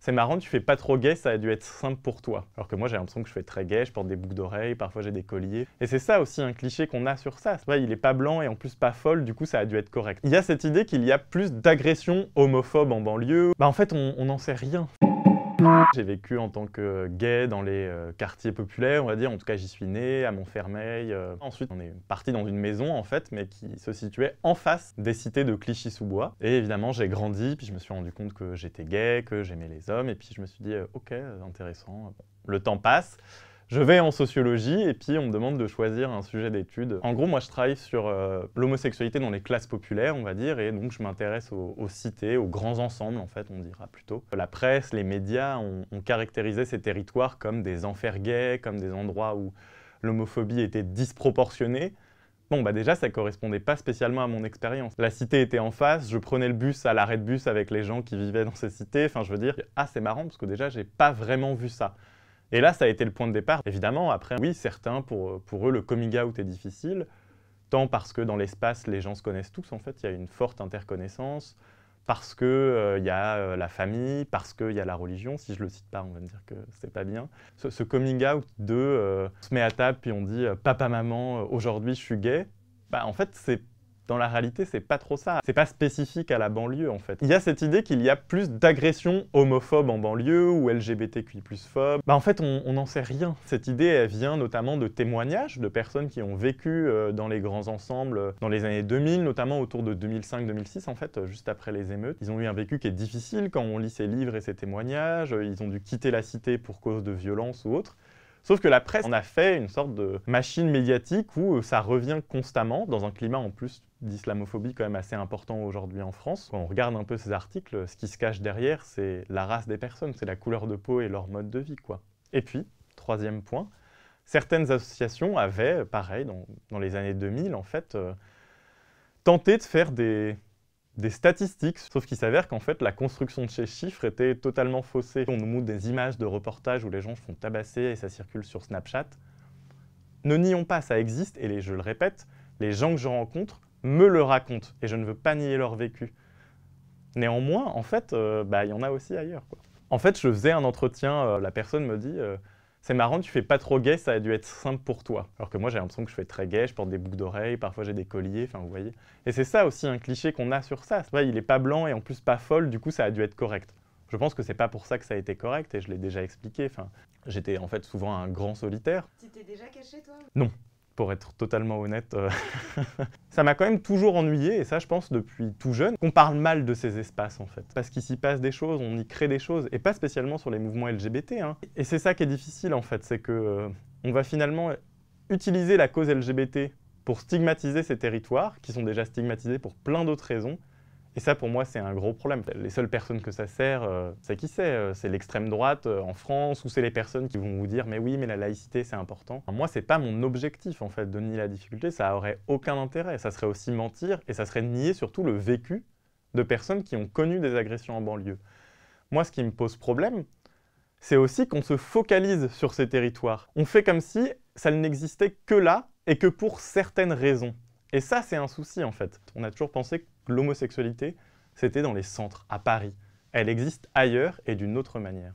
c'est marrant, tu fais pas trop gay, ça a dû être simple pour toi. Alors que moi, j'ai l'impression que je fais très gay, je porte des boucles d'oreilles, parfois j'ai des colliers. Et c'est ça aussi un cliché qu'on a sur ça. Vrai, il est pas blanc et en plus pas folle, du coup, ça a dû être correct. Il y a cette idée qu'il y a plus d'agressions homophobes en banlieue. Bah en fait, on n'en sait rien. J'ai vécu en tant que gay dans les euh, quartiers populaires, on va dire. En tout cas, j'y suis né, à Montfermeil. Euh. Ensuite, on est parti dans une maison, en fait, mais qui se situait en face des cités de Clichy-sous-Bois. Et évidemment, j'ai grandi, puis je me suis rendu compte que j'étais gay, que j'aimais les hommes. Et puis, je me suis dit, euh, OK, intéressant. le temps passe. Je vais en sociologie et puis on me demande de choisir un sujet d'étude. En gros, moi, je travaille sur euh, l'homosexualité dans les classes populaires, on va dire, et donc je m'intéresse aux, cités, aux grands ensembles, en fait, on dira plutôt. La presse, les médias ont, caractérisé ces territoires comme des enfers gays, comme des endroits où l'homophobie était disproportionnée. Bon, bah déjà, ça correspondait pas spécialement à mon expérience. La cité était en face, je prenais le bus à l'arrêt de bus avec les gens qui vivaient dans ces cités. Enfin, je veux dire, ah, c'est marrant parce que déjà, j'ai pas vraiment vu ça. Et là, ça a été le point de départ. Évidemment, après, oui, certains, pour, pour eux, le coming out est difficile, tant parce que dans l'espace, les gens se connaissent tous, en fait, il y a une forte interconnaissance, parce qu'il euh, y a euh, la famille, parce qu'il y a la religion. Si je le cite pas, on va me dire que c'est pas bien. Ce, coming out de euh, se met à table puis on dit papa, maman, aujourd'hui je suis gay, bah, en fait, c'est dans la réalité, c'est pas trop ça. C'est pas spécifique à la banlieue, en fait. Il y a cette idée qu'il y a plus d'agressions homophobes en banlieue ou LGBTQI+, Bah, en fait, on n'en sait rien. Cette idée, elle vient notamment de témoignages de personnes qui ont vécu euh, dans les grands ensembles euh, dans les années 2000, notamment autour de 2005-2006, en fait, euh, juste après les émeutes. Ils ont eu un vécu qui est difficile quand on lit ces livres et ces témoignages. Ils ont dû quitter la cité pour cause de violence ou autre. Sauf que la presse en a fait une sorte de machine médiatique où ça revient constamment, dans un climat en plus d'islamophobie quand même assez important aujourd'hui en France. Quand on regarde un peu ces articles, ce qui se cache derrière, c'est la race des personnes, c'est la couleur de peau et leur mode de vie. Quoi. Et puis, troisième point, certaines associations avaient, pareil, dans, les années 2000, en fait, euh, tenté de faire des, des statistiques, sauf qu'il s'avère qu'en fait la construction de ces chiffres était totalement faussée. On nous montre des images de reportages où les gens se font tabasser et ça circule sur Snapchat. Ne nions pas, ça existe, et les, je le répète, les gens que je rencontre me le racontent et je ne veux pas nier leur vécu. Néanmoins, en fait, euh, bah, il y en a aussi ailleurs. En fait, je faisais un entretien, euh, la personne me dit euh, C'est marrant, tu fais pas trop gay, ça a dû être simple pour toi. » Alors que moi, j'ai l'impression que je fais très gay, je porte des boucles d'oreilles, parfois j'ai des colliers, enfin, vous voyez. Et c'est ça aussi un cliché qu'on a sur ça. Vrai, il est pas blanc et en plus pas folle, du coup, ça a dû être correct. Je pense que c'est pas pour ça que ça a été correct, et je l'ai déjà expliqué. Enfin, j'étais en fait souvent un grand solitaire. Tu t'es déjà caché, toi Non, pour être totalement honnête. Euh, ça m'a quand même toujours ennuyé, et ça je pense depuis tout jeune, qu'on parle mal de ces espaces en fait. Parce qu'il s'y passe des choses, on y crée des choses, et pas spécialement sur les mouvements LGBT. Hein. Et c'est ça qui est difficile en fait, c'est que euh, on va finalement utiliser la cause LGBT pour stigmatiser ces territoires, qui sont déjà stigmatisés pour plein d'autres raisons, et ça, pour moi, c'est un gros problème. Les seules personnes que ça sert, euh, c'est qui c'est euh, C'est l'extrême droite euh, en France, ou c'est les personnes qui vont vous dire « mais oui, mais la laïcité, c'est important Moi, c'est pas mon objectif, en fait, de nier la difficulté. Ça aurait aucun intérêt. Ça serait aussi mentir, et ça serait nier surtout le vécu de personnes qui ont connu des agressions en banlieue. Moi, ce qui me pose problème, c'est aussi qu'on se focalise sur ces territoires. On fait comme si ça n'existait que là, et que pour certaines raisons. Et ça, c'est un souci, en fait. On a toujours pensé que l'homosexualité, c'était dans les centres, à Paris. Elle existe ailleurs et d'une autre manière.